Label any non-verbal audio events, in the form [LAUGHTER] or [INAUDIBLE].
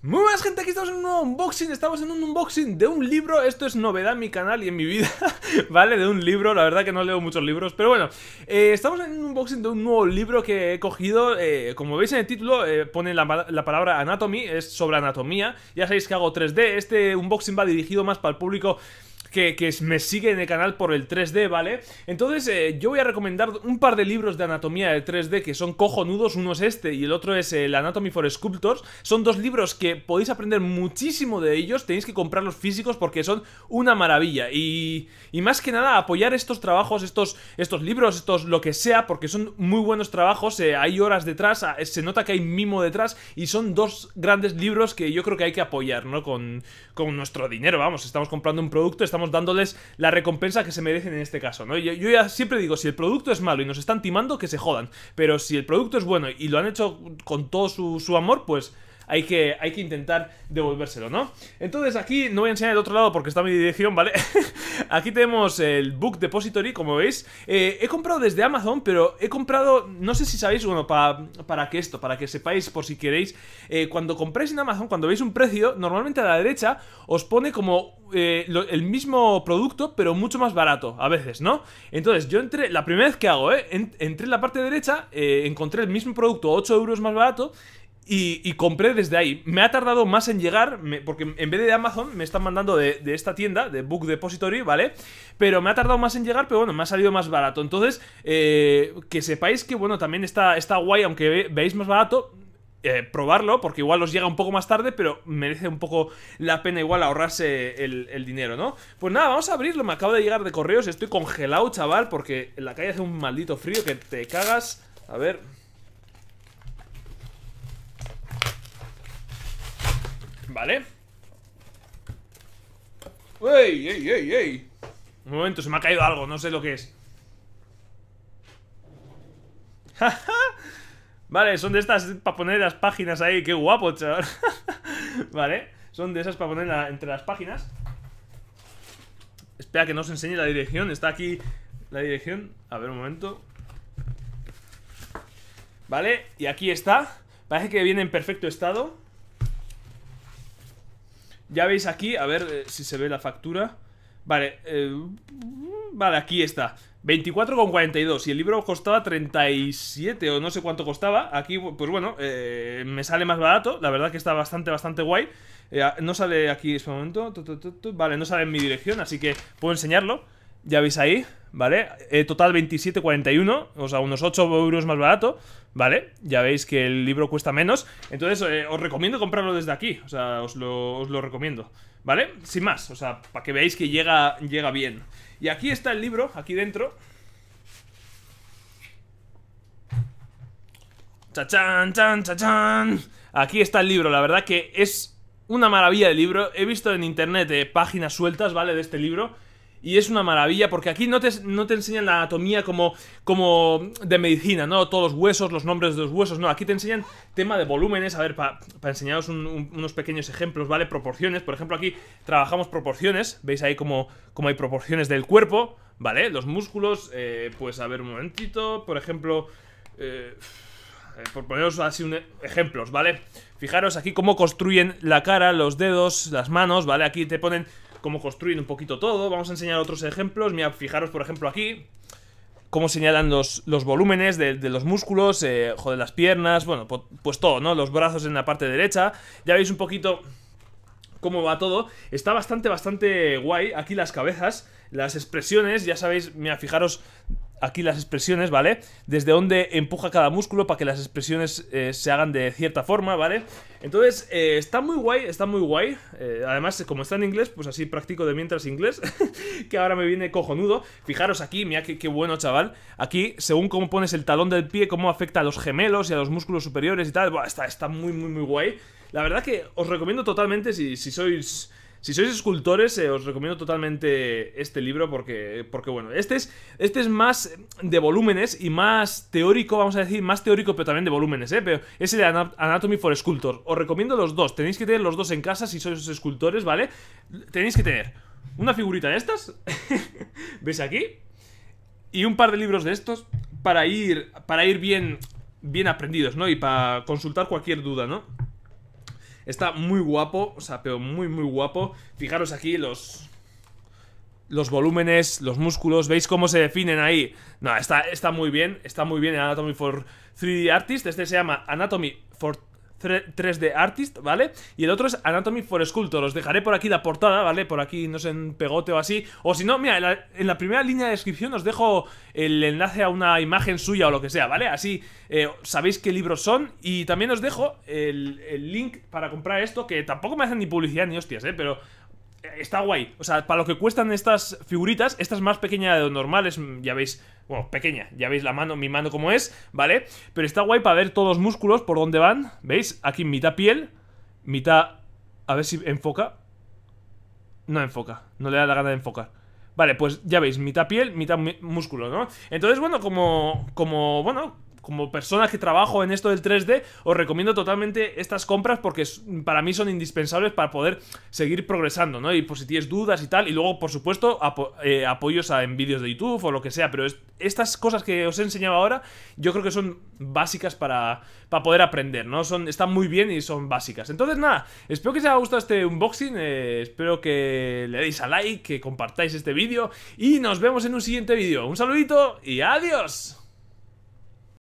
Muy buenas gente, aquí estamos en un nuevo unboxing, estamos en un unboxing de un libro, esto es novedad en mi canal y en mi vida, [LAUGHS] ¿vale? De un libro, la verdad que no leo muchos libros, pero bueno, eh, estamos en un unboxing de un nuevo libro que he cogido, eh, como veis en el título eh, pone la, la, palabra anatomy, es sobre anatomía, ya sabéis que hago 3D, este unboxing va dirigido más para el público que, me sigue en el canal por el 3D, ¿vale? Entonces eh, yo voy a recomendar un par de libros de anatomía de 3D que son cojonudos, uno es este y el otro es el Anatomy for Sculptors. Son dos libros que podéis aprender muchísimo de ellos, tenéis que comprarlos físicos porque son una maravilla. Y, más que nada apoyar estos trabajos, estos, estos libros, estos lo que sea, porque son muy buenos trabajos, eh, hay horas detrás, ah, se nota que hay mimo detrás y son dos grandes libros que yo creo que hay que apoyar, ¿no? Con, con nuestro dinero, vamos, estamos comprando un producto, estamos dándoles la recompensa que se merecen en este caso, ¿no? Yo, yo ya siempre digo, si el producto es malo y nos están timando, que se jodan. Pero si el producto es bueno y lo han hecho con todo su, su amor, pues hay que, hay que intentar devolvérselo, ¿no? Entonces aquí no voy a enseñar el otro lado porque está mi dirección, ¿vale? [LAUGHS] aquí tenemos el Book Depository, como veis. Eh, he comprado desde Amazon, pero he comprado, no sé si sabéis, bueno, para para que esto, para que sepáis por si queréis, eh, cuando compráis en Amazon, cuando veis un precio, normalmente a la derecha os pone como eh, el mismo producto, pero mucho más barato, a veces, ¿no? Entonces yo entré, la primera vez que hago, ¿eh? entré en la parte derecha, encontré el mismo producto 8 euros más barato y, compré desde ahí. Me ha tardado más en llegar, porque en vez de Amazon me están mandando de, esta tienda, de Book Depository, ¿vale? Pero me ha tardado más en llegar, pero bueno, me ha salido más barato. Entonces, eh, que sepáis que, bueno, también está, está guay, aunque veáis más barato, eh, probarlo, porque igual os llega un poco más tarde, pero merece un poco la pena igual ahorrarse el, el, dinero, ¿no? Pues nada, vamos a abrirlo, me acabo de llegar de correos, estoy congelado, chaval, porque en la calle hace un maldito frío que te cagas. A ver, Vale ¡Ey, ey, ey, Un momento, se me ha caído algo, no sé lo que es [LAUGHS] Vale, son de estas para poner las páginas ahí ¡Qué guapo, chaval! [LAUGHS] vale, son de esas para poner entre las páginas Espera que no os enseñe la dirección Está aquí la dirección A ver, un momento Vale, y aquí está Parece que viene en perfecto estado ya veis aquí, a ver eh, si se ve la factura. Vale, eh, vale, aquí está. 24,42 y el libro costaba 37 o no sé cuánto costaba. Aquí, pues bueno, eh, me sale más barato. La verdad que está bastante, bastante guay. no sale aquí en este momento. Vale, no sale en mi dirección, así que puedo enseñarlo ya veis ahí, ¿vale? Eh, total 27,41, o sea, unos 8 euros más barato, ¿vale? Ya veis que el libro cuesta menos, entonces eh, os recomiendo comprarlo desde aquí, o sea, os lo, recomiendo, ¿vale? Sin más, o sea, para que veáis que llega, llega bien. Y aquí está el libro, aquí dentro. ¡Chachán, chan, chan Aquí está el libro, la verdad que es una maravilla de libro. He visto en internet eh, páginas sueltas, ¿vale? De este libro y es una maravilla porque aquí no te, no te enseñan la anatomía como, como de medicina, ¿no? Todos los huesos, los nombres de los huesos, no. Aquí te enseñan tema de volúmenes, a ver, para enseñaros unos pequeños ejemplos, ¿vale? Proporciones, por ejemplo, aquí trabajamos proporciones, veis ahí como, como hay proporciones del cuerpo, ¿vale? Los músculos, eh, pues a ver un momentito, por ejemplo, eh, por poneros así un, ejemplos, ¿vale? Fijaros aquí cómo construyen la cara, los dedos, las manos, ¿vale? Aquí te ponen cómo construir un poquito todo. Vamos a enseñar otros ejemplos. Mira, fijaros, por ejemplo, aquí cómo señalan los, volúmenes de, los músculos, eh, joder, las piernas, bueno, pues, todo, ¿no? Los brazos en la parte derecha. Ya veis un poquito cómo va todo. Está bastante, bastante guay. Aquí las cabezas, las expresiones, ya sabéis, mira, fijaros aquí las expresiones, ¿vale? Desde donde empuja cada músculo para que las expresiones eh, se hagan de cierta forma, ¿vale? Entonces, eh, está muy guay, está muy guay. Eh, además, como está en inglés, pues así practico de mientras inglés, [LAUGHS] que ahora me viene cojonudo. Fijaros aquí, mira qué, qué, bueno, chaval. Aquí, según cómo pones el talón del pie, cómo afecta a los gemelos y a los músculos superiores y tal. Buah, está, está muy, muy, muy guay. La verdad que os recomiendo totalmente si, si sois si sois escultores, eh, os recomiendo totalmente este libro porque, porque bueno, este es, este es más de volúmenes y más teórico, vamos a decir, más teórico, pero también de volúmenes, ¿eh? Pero es el Anatomy for sculptor Os recomiendo los dos, tenéis que tener los dos en casa si sois escultores, ¿vale? Tenéis que tener una figurita de estas, [LAUGHS] veis aquí? Y un par de libros de estos para ir, para ir bien, bien aprendidos, ¿no? Y para consultar cualquier duda, ¿no? Está muy guapo, o sea, pero muy, muy guapo. Fijaros aquí los... Los volúmenes, los músculos, ¿veis cómo se definen ahí? No, está, está muy bien, está muy bien en Anatomy for 3D Artist. Este se llama Anatomy for 3D Artist, ¿vale? Y el otro es Anatomy for Sculptor. Los dejaré por aquí la portada, ¿vale? Por aquí, no sé, en pegote o así. O si no, mira, en la, primera línea de descripción os dejo el enlace a una imagen suya o lo que sea, ¿vale? Así eh, sabéis qué libros son. Y también os dejo el, el, link para comprar esto, que tampoco me hacen ni publicidad ni hostias, ¿eh? Pero está guay. O sea, para lo que cuestan estas figuritas, esta es más pequeña de lo normal, es, mm, ya veis, bueno, pequeña, ya veis la mano, mi mano como es, ¿vale? Pero está guay para ver todos los músculos, por dónde van, ¿veis? Aquí mitad piel, mitad... A ver si enfoca. No enfoca, no le da la gana de enfocar. Vale, pues ya veis, mitad piel, mitad músculo, ¿no? Entonces, bueno, como, como, bueno, como personas que trabajo en esto del 3D, os recomiendo totalmente estas compras porque para mí son indispensables para poder seguir progresando, ¿no? Y por si tienes dudas y tal, y luego, por supuesto, eh, apoyos en vídeos de YouTube o lo que sea, pero estas cosas que os he enseñado ahora, yo creo que son básicas para, poder aprender, ¿no? Son, están muy bien y son básicas. Entonces, nada, espero que os haya gustado este unboxing, eh, espero que le deis a like, que compartáis este vídeo y nos vemos en un siguiente vídeo. Un saludito y adiós.